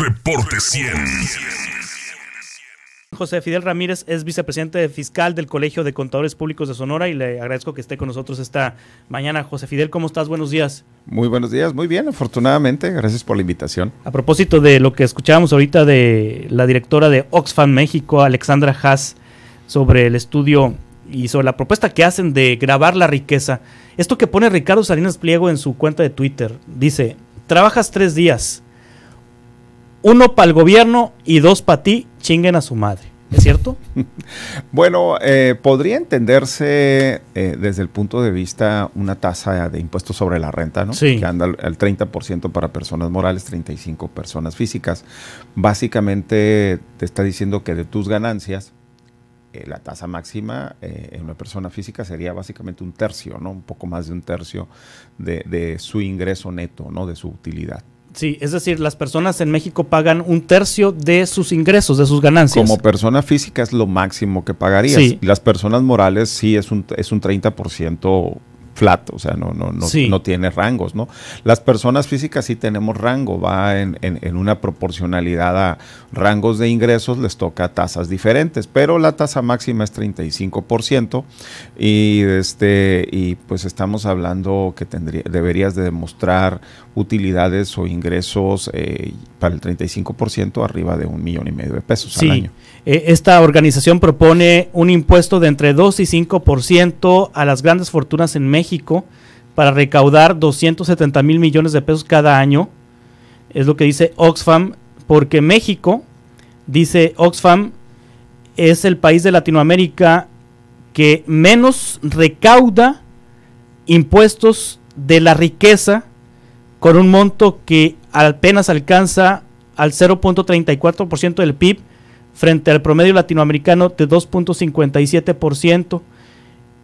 Reporte 100. José Fidel Ramírez es vicepresidente fiscal del Colegio de Contadores Públicos de Sonora y le agradezco que esté con nosotros esta mañana. José Fidel, ¿cómo estás? Buenos días. Muy buenos días, muy bien, afortunadamente. Gracias por la invitación. A propósito de lo que escuchábamos ahorita de la directora de Oxfam México, Alexandra Haas, sobre el estudio y sobre la propuesta que hacen de grabar la riqueza. Esto que pone Ricardo Salinas Pliego en su cuenta de Twitter, dice, trabajas tres días uno para el gobierno y dos para ti, chinguen a su madre. ¿Es cierto? bueno, eh, podría entenderse eh, desde el punto de vista una tasa de impuestos sobre la renta, ¿no? Sí. Que anda al, 30% para personas morales, 35 personas físicas. Básicamente te está diciendo que de tus ganancias, eh, la tasa máxima en una persona física sería básicamente un tercio, ¿no? Un poco más de un tercio de, de su ingreso neto, ¿no? De su utilidad. Sí, es decir, las personas en México pagan un tercio de sus ingresos, de sus ganancias. Como persona física es lo máximo que pagarías. Sí. Las personas morales sí es un, es un 30% flat, o sea, no, no, no, no tiene rangos, ¿no? Las personas físicas sí tenemos rango, va en, una proporcionalidad a rangos de ingresos, les toca tasas diferentes, pero la tasa máxima es 35% y, este, y pues estamos hablando que tendría, deberías de demostrar utilidades o ingresos eh, para el 35% arriba de un millón y medio de pesos al año. E, esta organización propone un impuesto de entre 2 y 5% a las grandes fortunas en México para recaudar 270 mil millones de pesos cada año. Es lo que dice Oxfam, porque México, dice Oxfam, es el país de Latinoamérica que menos recauda impuestos de la riqueza con un monto que apenas alcanza al 0.34% del PIB frente al promedio latinoamericano de 2.57%.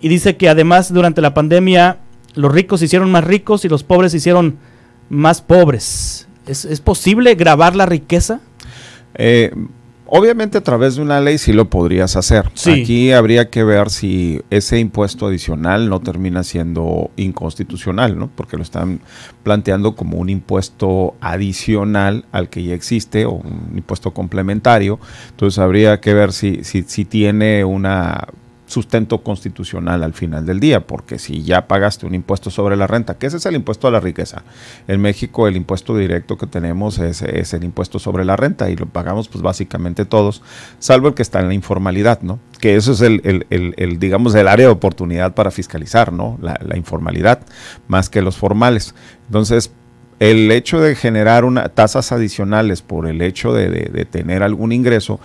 Y dice que además durante la pandemia los ricos se hicieron más ricos y los pobres se hicieron más pobres. ¿Es, posible grabar la riqueza? Eh, obviamente a través de una ley sí lo podrías hacer. Aquí habría que ver si ese impuesto adicional no termina siendo inconstitucional, ¿no? Porque lo están planteando como un impuesto adicional al que ya existe o un impuesto complementario. Entonces habría que ver si, si tiene una sustento constitucional al final del día, porque si ya pagaste un impuesto sobre la renta, que ese es el impuesto a la riqueza. En México el impuesto directo que tenemos es, el impuesto sobre la renta y lo pagamos pues básicamente todos, salvo el que está en la informalidad, ¿no? Que eso es el, digamos, el área de oportunidad para fiscalizar, ¿no? La, informalidad, más que los formales. Entonces, el hecho de generar una, tasas adicionales por el hecho de tener algún ingreso,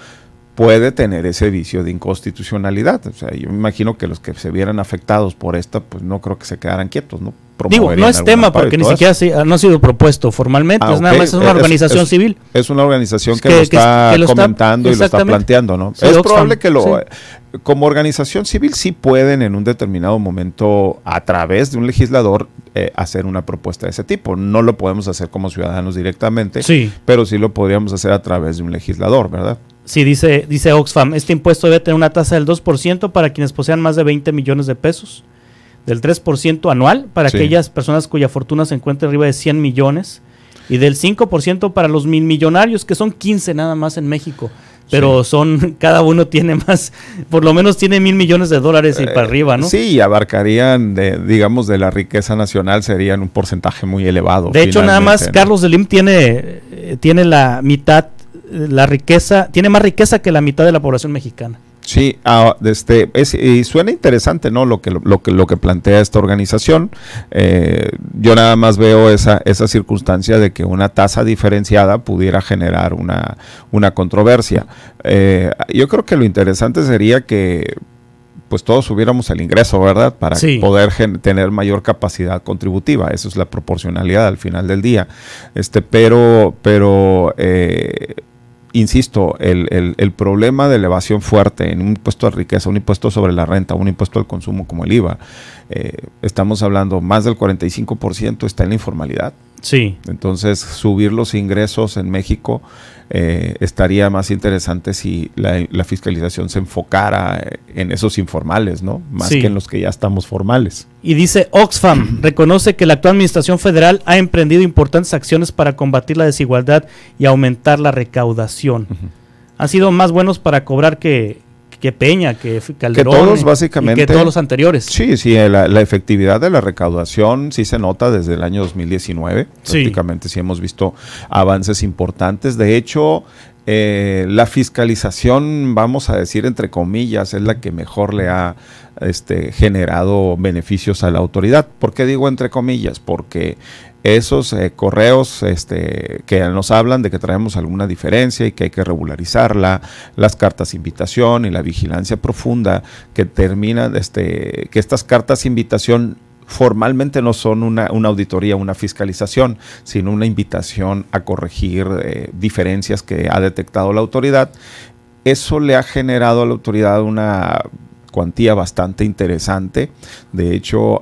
puede tener ese vicio de inconstitucionalidad. O sea, yo me imagino que los que se vieran afectados por esta, pues no creo que se quedaran quietos, ¿no? Digo, no es tema porque ni siquiera no ha sido propuesto formalmente, ah, es nada más una organización civil. Es una organización que, lo está comentando y lo está planteando, ¿no? es probable que lo... Eh, como organización civil sí pueden en un determinado momento, a través de un legislador, eh, hacer una propuesta de ese tipo. No lo podemos hacer como ciudadanos directamente, sí. pero sí lo podríamos hacer a través de un legislador, ¿verdad? Sí, dice, dice Oxfam, este impuesto debe tener una tasa del 2% para quienes posean más de 20 millones de pesos, del 3% anual para aquellas personas cuya fortuna se encuentra arriba de 100 millones y del 5% para los mil millonarios, que son 15 nada más en México. Pero son, cada uno tiene más, por lo menos tiene mil millones de dólares y para eh, arriba, ¿no? Sí, abarcarían, de, digamos, de la riqueza nacional serían un porcentaje muy elevado. De hecho, nada más Carlos Delim tiene, eh, tiene la mitad la riqueza, tiene más riqueza que la mitad de la población mexicana. Sí, ah, este, y suena interesante, ¿no? Lo que lo, que lo que plantea esta organización. Eh, yo nada más veo esa esa circunstancia de que una tasa diferenciada pudiera generar una controversia. Eh, yo creo que lo interesante sería que pues todos subiéramos el ingreso, ¿verdad? Para poder tener mayor capacidad contributiva. Eso es la proporcionalidad al final del día. Este, pero, pero eh, insisto, el, el, el, problema de elevación fuerte en un impuesto de riqueza, un impuesto sobre la renta, un impuesto al consumo como el IVA, eh, estamos hablando más del 45% está en la informalidad. Entonces, subir los ingresos en México eh, estaría más interesante si la, fiscalización se enfocara en esos informales, ¿no? Más que en los que ya estamos formales. Y dice Oxfam, reconoce que la actual administración federal ha emprendido importantes acciones para combatir la desigualdad y aumentar la recaudación. Han sido más buenos para cobrar que, que Peña, que Calderón, que todos que todos los anteriores. Sí, sí, eh, la, efectividad de la recaudación sí se nota desde el año 2019. Prácticamente sí, sí hemos visto avances importantes. De hecho, eh, la fiscalización, vamos a decir entre comillas, es la que mejor le ha este, generado beneficios a la autoridad. ¿Por qué digo entre comillas? Porque esos eh, correos este, que nos hablan de que traemos alguna diferencia y que hay que regularizarla, las cartas invitación y la vigilancia profunda que terminan este, que estas cartas invitación formalmente no son una, auditoría, una fiscalización, sino una invitación a corregir eh, diferencias que ha detectado la autoridad. Eso le ha generado a la autoridad una cuantía bastante interesante. De hecho,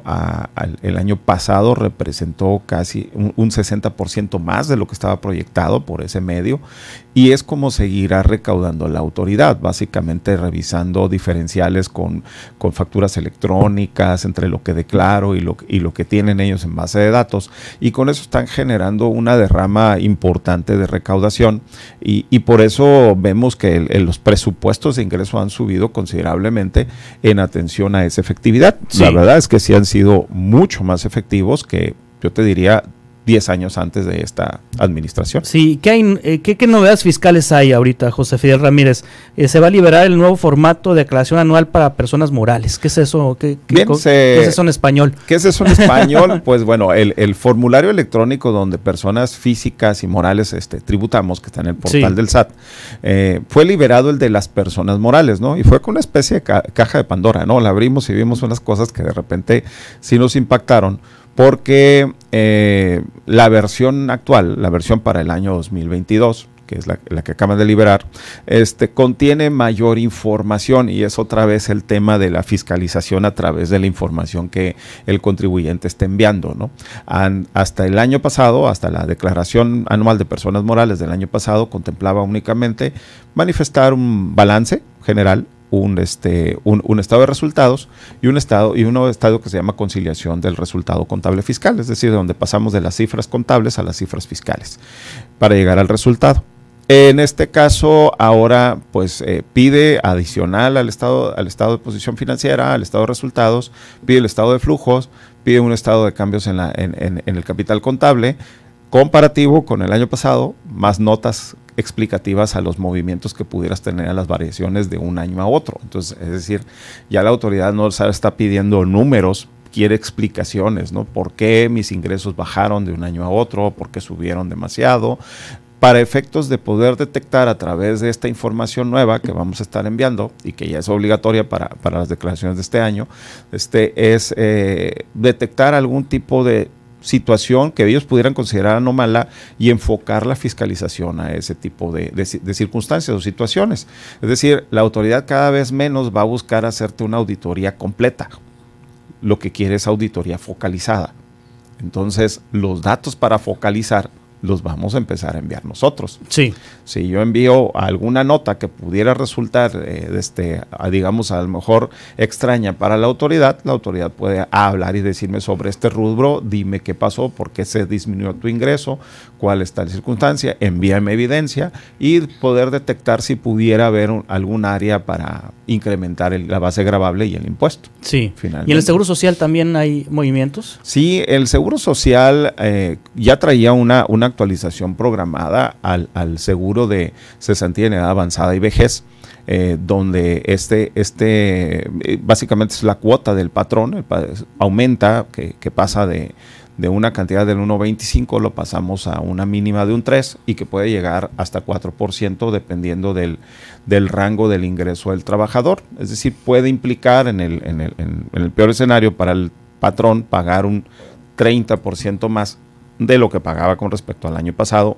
el año pasado representó casi un, 60% más de lo que estaba proyectado por ese medio y es como seguirá recaudando la autoridad, básicamente revisando diferenciales con, facturas electrónicas entre lo que declaro y lo, y lo que tienen ellos en base de datos. Y con eso están generando una derrama importante de recaudación y, por eso vemos que los presupuestos de ingreso han subido considerablemente en atención a esa efectividad. La verdad es que sí han sido mucho más efectivos que yo te diría 10 años antes de esta administración. Sí, ¿qué, hay, eh, qué, novedades fiscales hay ahorita, José Fidel Ramírez? Eh, se va a liberar el nuevo formato de declaración anual para personas morales. ¿Qué es eso? ¿Qué, es eso en español? ¿Qué es eso en español? pues bueno, el, formulario electrónico donde personas físicas y morales este, tributamos, que está en el portal del SAT, eh, fue liberado el de las personas morales, ¿no? Y fue con una especie de caja de Pandora, ¿no? La abrimos y vimos unas cosas que de repente sí nos impactaron porque eh, la versión actual, la versión para el año 2022, que es la, que acaban de liberar, este, contiene mayor información y es otra vez el tema de la fiscalización a través de la información que el contribuyente está enviando. ¿no? hasta el año pasado, hasta la declaración anual de personas morales del año pasado, contemplaba únicamente manifestar un balance general un, este, un, estado de resultados y un estado, y estado que se llama conciliación del resultado contable fiscal, es decir, donde pasamos de las cifras contables a las cifras fiscales para llegar al resultado. En este caso, ahora pues eh, pide adicional al estado, al estado de posición financiera, al estado de resultados, pide el estado de flujos, pide un estado de cambios en, en el capital contable comparativo con el año pasado, más notas explicativas a los movimientos que pudieras tener a las variaciones de un año a otro. Entonces, es decir, ya la autoridad no está pidiendo números, quiere explicaciones, ¿no? ¿Por qué mis ingresos bajaron de un año a otro? ¿Por qué subieron demasiado? para efectos de poder detectar a través de esta información nueva que vamos a estar enviando y que ya es obligatoria para, para las declaraciones de este año, este, es eh, detectar algún tipo de situación que ellos pudieran considerar anómala y enfocar la fiscalización a ese tipo de, circunstancias o situaciones. Es decir, la autoridad cada vez menos va a buscar hacerte una auditoría completa. Lo que quiere es auditoría focalizada. Entonces, los datos para focalizar los vamos a empezar a enviar nosotros. Sí. Si yo envío alguna nota que pudiera resultar, eh, este, digamos, a lo mejor extraña para la autoridad, la autoridad puede hablar y decirme sobre este rubro, dime qué pasó, por qué se disminuyó tu ingreso, cuál es la circunstancia, envíame evidencia y poder detectar si pudiera haber algún área para incrementar la base gravable y el impuesto. Sí. ¿Y en el Seguro Social también hay movimientos? Sí, el Seguro Social eh, ya traía una, una actualización programada al, seguro de cesantía en edad avanzada y vejez. Eh, donde este, este eh, básicamente es la cuota del patrón, aumenta, que, pasa de, una cantidad del 1,25 lo pasamos a una mínima de un 3 y que puede llegar hasta 4% dependiendo del, del, rango del ingreso del trabajador. Es decir, puede implicar en el, en el, en el peor escenario para el patrón pagar un 30% más de lo que pagaba con respecto al año pasado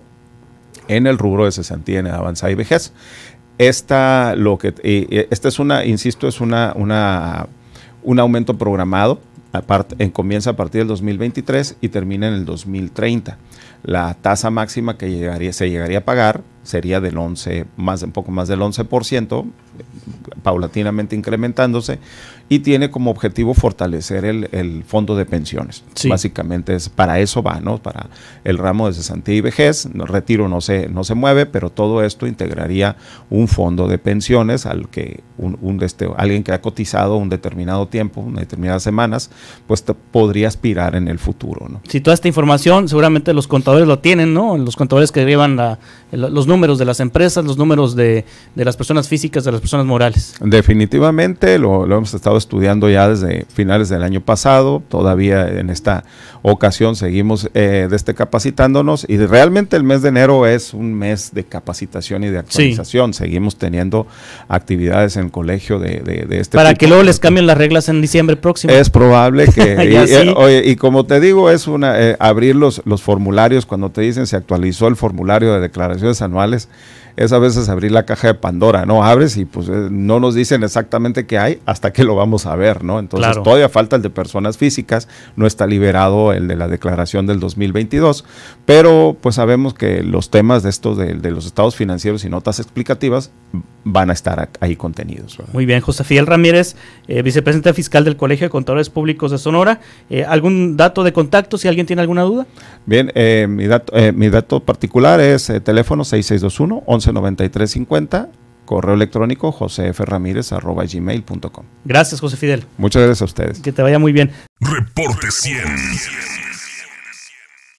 en el rubro de cesantía en avanzada y vejez. Esta, lo que, eh, eh, esta es una, insisto, es una, un aumento programado. en, eh, comienza a partir del 2023 y termina en el 2030. La tasa máxima que llegaría, se llegaría a pagar sería del 11, más, un poco más del 11%, paulatinamente incrementándose y tiene como objetivo fortalecer el, fondo de pensiones. Básicamente es para eso va, ¿no? Para el ramo de cesantía y vejez, el retiro no se, no se mueve, pero todo esto integraría un fondo de pensiones al que un, este, alguien que ha cotizado un determinado tiempo, una determinadas semanas, pues podría aspirar en el futuro, ¿no? Si toda esta información seguramente los contadores lo tienen, ¿no? Los contadores que llevan los números de las empresas, los números de, de las personas físicas, de las personas morales. Definitivamente, lo, hemos estado estudiando ya desde finales del año pasado, todavía en esta ocasión seguimos eh, capacitándonos y realmente el mes de enero es un mes de capacitación y de actualización. Seguimos teniendo actividades en el colegio de, de, este Para que luego les cambien las reglas en diciembre próximo. Es probable que... Eh, y, como te digo, es una eh, abrir los, los formularios cuando te dicen se actualizó el formulario de declaraciones anuales es a veces abrir la caja de Pandora, ¿no? Abres y pues pues, eh, no nos dicen exactamente qué hay hasta que lo vamos a ver, ¿no? Entonces todavía falta el de personas físicas, no está liberado el de la declaración del 2022, pero pues sabemos que los temas de estos de, los estados financieros y notas explicativas van a estar ahí contenidos. Muy bien, José Ramírez, eh, vicepresidente fiscal del Colegio de Contadores Públicos de Sonora. Eh, ¿Algún dato de contacto si alguien tiene alguna duda? Bien, mi, dato, mi dato particular es teléfono 6621 119350 Correo electrónico gmail.com Gracias, José Fidel. Muchas gracias a ustedes. Que te vaya muy bien. Reporte 100.